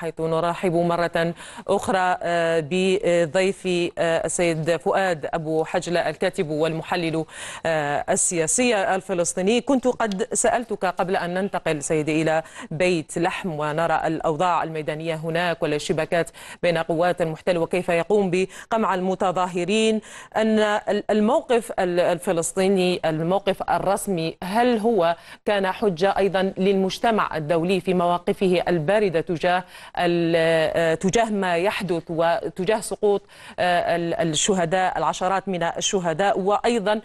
حيث نرحب مرة أخرى آه، بضيفي آه، السيد فؤاد أبو حجلة الكاتب والمحلل آه، السياسي الفلسطيني كنت قد سألتك قبل أن ننتقل سيدي إلى بيت لحم ونرى الأوضاع الميدانية هناك والشبكات بين قوات المحتل وكيف يقوم بقمع المتظاهرين أن الموقف الفلسطيني الموقف الرسمي هل هو كان حجة أيضا للمجتمع الدولي في مواقفه الباردة تجاه آه، تجاه ما يحدث وتجاه سقوط آه، الشهداء العشرات من الشهداء وأيضا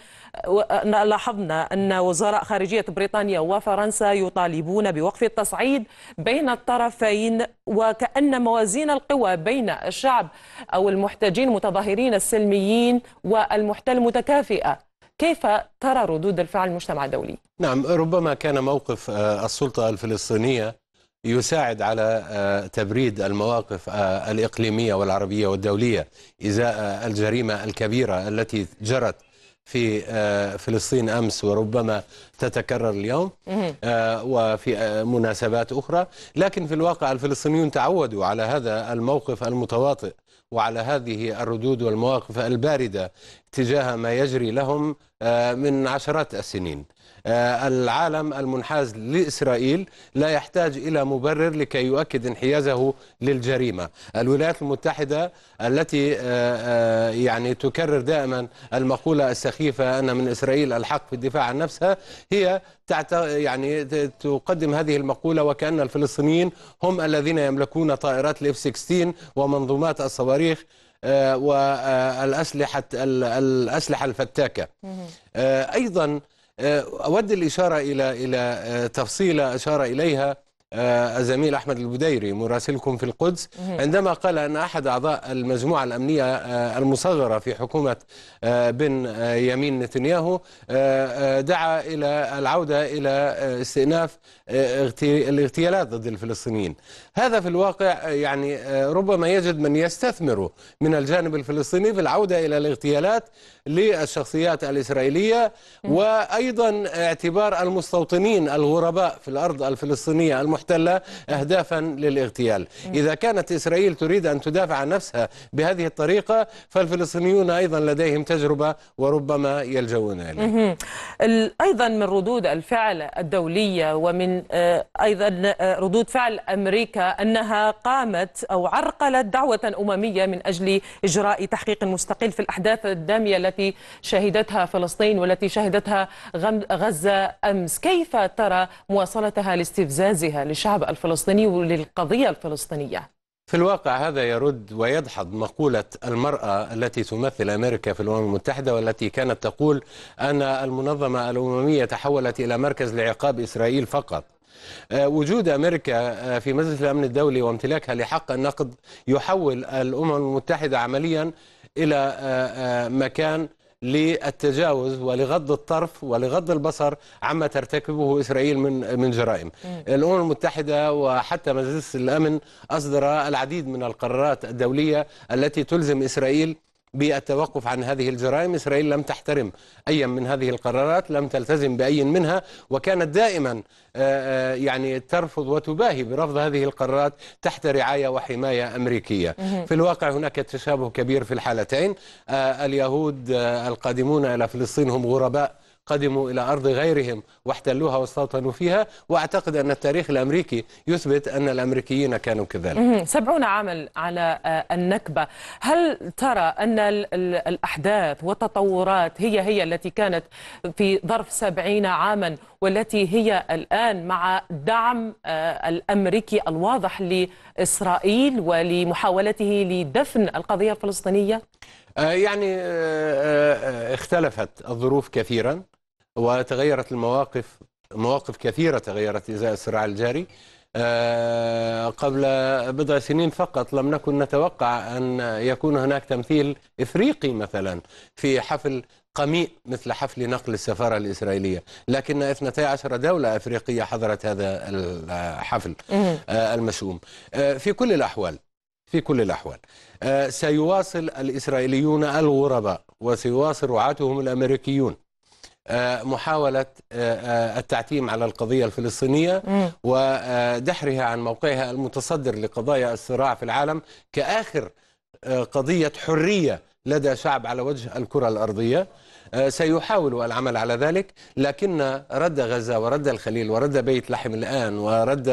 آه، لاحظنا أن وزراء خارجية بريطانيا وفرنسا يطالبون بوقف التصعيد بين الطرفين وكأن موازين القوى بين الشعب أو المحتجين المتظاهرين السلميين والمحتل متكافئة كيف ترى ردود الفعل المجتمع الدولي؟ نعم ربما كان موقف السلطة الفلسطينية يساعد على آه، تبريد المواقف آه، الإقليمية والعربية والدولية إزاء آه، الجريمة الكبيرة التي جرت في فلسطين أمس وربما تتكرر اليوم وفي مناسبات أخرى لكن في الواقع الفلسطينيون تعودوا على هذا الموقف المتواطئ وعلى هذه الردود والمواقف الباردة تجاه ما يجري لهم آه، من عشرات السنين آه، العالم المنحاز لإسرائيل لا يحتاج إلى مبرر لكي يؤكد انحيازه للجريمة الولايات المتحدة التي آه، يعني تكرر دائما المقولة السخيفة أن من إسرائيل الحق في الدفاع عن نفسها هي يعني تقدم هذه المقولة وكأن الفلسطينيين هم الذين يملكون طائرات الاف 16 ومنظومات الصواريخ آه، والأسلحة الأسلحة الفتاكة آه، أيضا آه، أود الإشارة إلى إلى تفصيلة أشار إليها آه، الزميل أحمد البديري مراسلكم في القدس عندما قال أن أحد أعضاء المجموعة الأمنية آه، المصغرة في حكومة آه، بن يمين نتنياهو دعا إلى العودة إلى استئناف الاغتيالات ضد الفلسطينيين هذا في الواقع يعني ربما يجد من يستثمره من الجانب الفلسطيني في العودة إلى الاغتيالات للشخصيات الإسرائيلية وأيضا اعتبار المستوطنين الغرباء في الأرض الفلسطينية المحتلة المحتلة أهدافا للاغتيال إذا كانت إسرائيل تريد أن تدافع عن نفسها بهذه الطريقة فالفلسطينيون أيضا لديهم تجربة وربما يلجؤون إليها أيضا من ردود الفعل الدولية ومن آه، أيضا آه، ردود فعل أمريكا أنها قامت أو عرقلت دعوة أممية من أجل إجراء تحقيق مستقل في الأحداث الدامية التي شهدتها فلسطين والتي شهدتها غزة أمس كيف ترى مواصلتها لاستفزازها للشعب الفلسطيني وللقضية الفلسطينية في الواقع هذا يرد ويدحض مقولة المرأة التي تمثل أمريكا في الأمم المتحدة والتي كانت تقول أن المنظمة الأممية تحولت إلى مركز لعقاب إسرائيل فقط آه، وجود امريكا آه، في مجلس الامن الدولي وامتلاكها لحق النقد يحول الامم المتحده عمليا الى آه، مكان للتجاوز ولغض الطرف ولغض البصر عما ترتكبه إسرائيل من من جرائم الأمم المتحدة وحتى مجلس الأمن أصدر العديد من القرارات الدولية التي تلزم إسرائيل بالتوقف عن هذه الجرائم إسرائيل لم تحترم أي من هذه القرارات لم تلتزم بأي منها وكانت دائما آه، آه، يعني ترفض وتباهي برفض هذه القرارات تحت رعاية وحماية أمريكية في الواقع هناك تشابه كبير في الحالتين آه، اليهود القادمون إلى فلسطين هم غرباء قدموا إلى أرض غيرهم واحتلوها واستوطنوا فيها وأعتقد أن التاريخ الأمريكي يثبت أن الأمريكيين كانوا كذلك سبعون عاما على آه، النكبة هل ترى أن الأحداث والتطورات هي هي التي كانت في ظرف سبعين عاما والتي هي الآن مع دعم آه، الأمريكي الواضح لإسرائيل ولمحاولته لدفن القضية الفلسطينية؟ آه، يعني اختلفت الظروف كثيرا وتغيرت المواقف مواقف كثيرة تغيرت إزاء الصراع الجاري آه، قبل بضع سنين فقط لم نكن نتوقع أن يكون هناك تمثيل إفريقي مثلا في حفل قميء مثل حفل نقل السفارة الإسرائيلية لكن 12 دولة أفريقية حضرت هذا الحفل آه، المشؤوم آه، في كل الأحوال في كل الأحوال سيواصل الإسرائيليون الغرباء وسيواصل رعاتهم الأمريكيون محاولة آه، آه، التعتيم على القضية الفلسطينية ودحرها عن موقعها المتصدر لقضايا الصراع في العالم كآخر آه، قضية حرية لدى شعب على وجه الكرة الأرضية سيحاول العمل على ذلك لكن رد غزة ورد الخليل ورد بيت لحم الآن ورد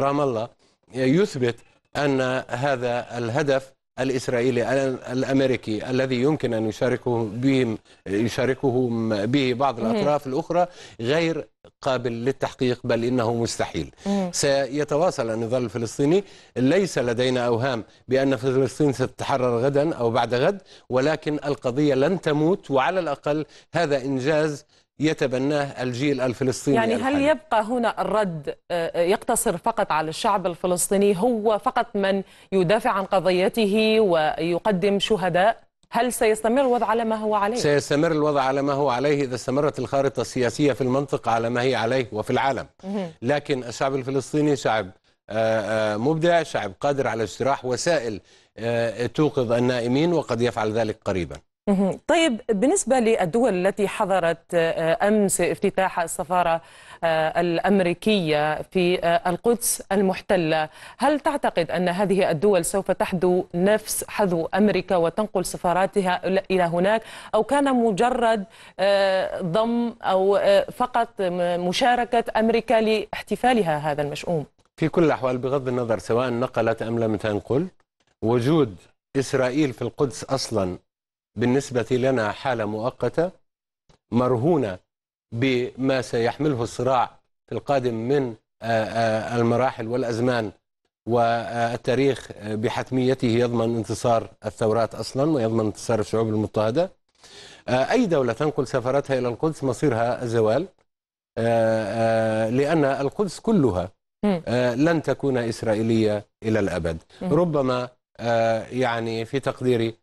رام الله يثبت أن هذا الهدف الإسرائيلي الأمريكي الذي يمكن أن يشاركه بهم يشاركهم به بعض الأطراف الأخرى غير قابل للتحقيق بل إنه مستحيل سيتواصل النضال الفلسطيني ليس لدينا أوهام بأن فلسطين ستتحرر غدا أو بعد غد ولكن القضية لن تموت وعلى الأقل هذا إنجاز يتبناه الجيل الفلسطيني يعني هل الحالي. يبقى هنا الرد آه، آه، يقتصر فقط على الشعب الفلسطيني هو فقط من يدافع عن قضيته ويقدم شهداء هل سيستمر الوضع على ما هو عليه؟ سيستمر الوضع على ما هو عليه إذا استمرت الخارطة السياسية في المنطقة على ما هي عليه وفي العالم لكن الشعب الفلسطيني شعب آه، مبدع شعب قادر على اجتراح وسائل توقظ النائمين وقد يفعل ذلك قريباً طيب بالنسبة للدول التي حضرت آه، أمس افتتاح السفارة آه، الأمريكية في آه، القدس المحتلة هل تعتقد أن هذه الدول سوف تحذو نفس حذو أمريكا وتنقل سفاراتها إلى هناك أو كان مجرد ضم أو فقط مشاركة أمريكا لاحتفالها هذا المشؤوم في كل الأحوال بغض النظر سواء نقلت أم لم تنقل وجود إسرائيل في القدس أصلا بالنسبة لنا حالة مؤقتة مرهونة بما سيحمله الصراع في القادم من آه، آه، المراحل والأزمان والتاريخ بحتميته يضمن انتصار الثورات أصلا ويضمن انتصار الشعوب المضطهدة آه، أي دولة تنقل سفارتها إلى القدس مصيرها الزوال لأن القدس كلها لن تكون إسرائيلية إلى الأبد ربما يعني في تقديري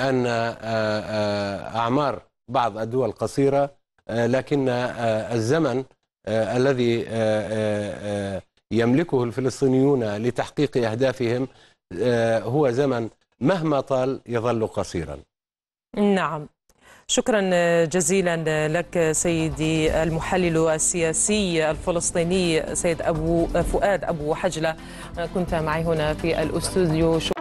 أن آه، آه، أعمار بعض الدول قصيرة آه، لكن الزمن الذي يملكه الفلسطينيون لتحقيق أهدافهم هو زمن مهما طال يظل قصيرا نعم شكرا جزيلا لك سيدي المحلل السياسي الفلسطيني سيد أبو فؤاد أبو حجلة كنت معي هنا في الأستوديو